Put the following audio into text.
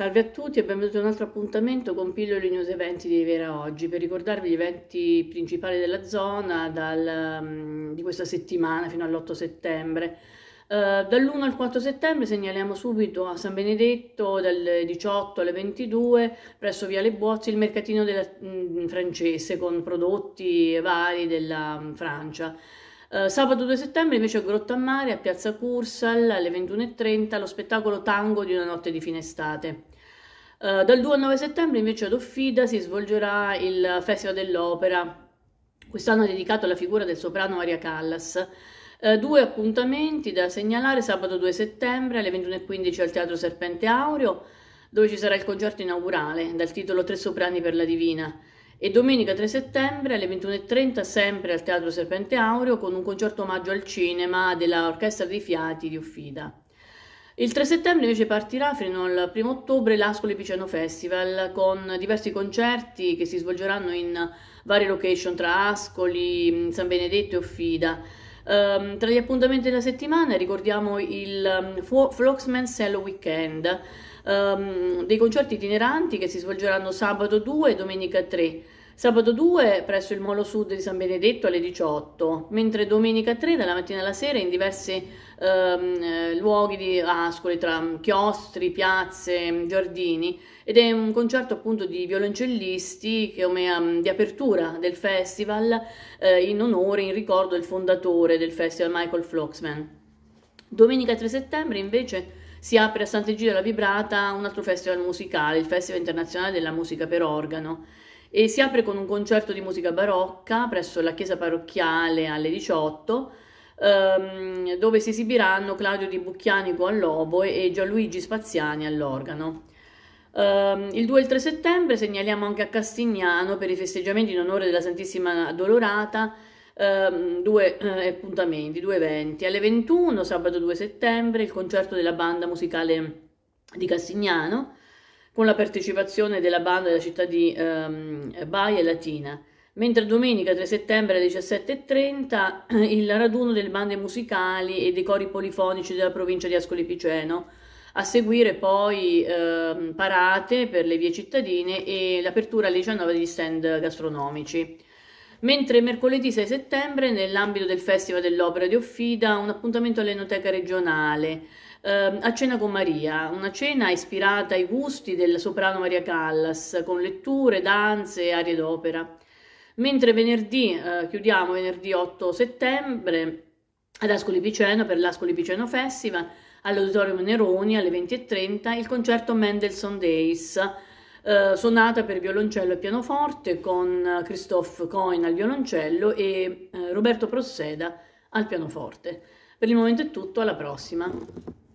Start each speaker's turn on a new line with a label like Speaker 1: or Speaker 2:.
Speaker 1: Salve a tutti e benvenuti a un altro appuntamento con Pillole News Eventi di Vera Oggi per ricordarvi gli eventi principali della zona dal, mm, di questa settimana fino all'8 settembre. Uh, eh, dall'1 al 4 settembre segnaliamo subito a San Benedetto dalle 18 alle 22 presso Via Le Bozzi il mercatino della, mh, mm, francese con prodotti vari della mh, mm, Francia. Eh, sabato 2 settembre invece a Grotta Mare, a Piazza Cursal, alle 21.30, lo spettacolo Tango di una notte di finestate. Eh, dal 2 al 9 settembre invece ad Offida si svolgerà il Festival dell'Opera, quest'anno dedicato alla figura del soprano Maria Callas. Uh, due appuntamenti da segnalare sabato 2 settembre alle 21.15 al Teatro Serpente Aureo, dove ci sarà il concerto inaugurale dal titolo Tre soprani per la Divina e domenica 3 settembre alle 21.30 sempre al Teatro Serpente Aureo con un concerto omaggio al cinema dell'Orchestra dei Fiati di Uffida. Il 3 settembre invece partirà fino al 1 ottobre l'Ascoli Piceno Festival con diversi concerti che si svolgeranno in varie location tra Ascoli, San Benedetto e Uffida. Um, tra gli appuntamenti della settimana ricordiamo il um, ehm, Floxman Cell Weekend, um, dei concerti itineranti che si svolgeranno sabato 2 e domenica 3. Sabato 2 presso il Molo Sud di San Benedetto alle 18, mentre domenica 3 dalla mattina alla sera in diversi ehm, eh, luoghi di Ascoli tra chiostri, piazze, giardini ed è un concerto appunto di violoncellisti come, um, di apertura del festival eh, in onore, in ricordo del fondatore del festival Michael Floxman. Domenica 3 settembre invece si apre a Sant'Egidio alla Vibrata un altro festival musicale, il Festival Internazionale della Musica per Organo e si apre con un concerto di musica barocca presso la chiesa parrocchiale alle 18 ehm, dove si esibiranno Claudio Di Bucchianico all'oboe e Gianluigi Spaziani all'organo. Ehm, il 2 e il 3 settembre segnaliamo anche a Castignano per i festeggiamenti in onore della Santissima Dolorata ehm, due eh, appuntamenti, due eventi. Alle 21 sabato 2 settembre il concerto della banda musicale di Castignano con la partecipazione della banda della città di ehm, Baia Latina, mentre domenica 3 settembre alle 17.30 il raduno delle bande musicali e dei cori polifonici della provincia di Ascoli Piceno, a seguire poi ehm, parate per le vie cittadine e l'apertura alle 19 degli stand gastronomici mentre mercoledì 6 settembre, nell'ambito del Festival dell'Opera di Offida, un appuntamento all'Enoteca regionale. Uh, a cena con Maria, una cena ispirata ai gusti del soprano Maria Callas, con letture, danze e arie d'opera. Mentre venerdì, uh, chiudiamo venerdì 8 settembre ad Ascoli Piceno per l'Ascoli Piceno Festival, all'Auditorium Neroni alle 20.30 il concerto Mendelssohn Days eh, sonata per violoncello e pianoforte con eh, Christophe Coin al violoncello e eh, Roberto Prosseda al pianoforte. Per il momento è tutto, alla prossima!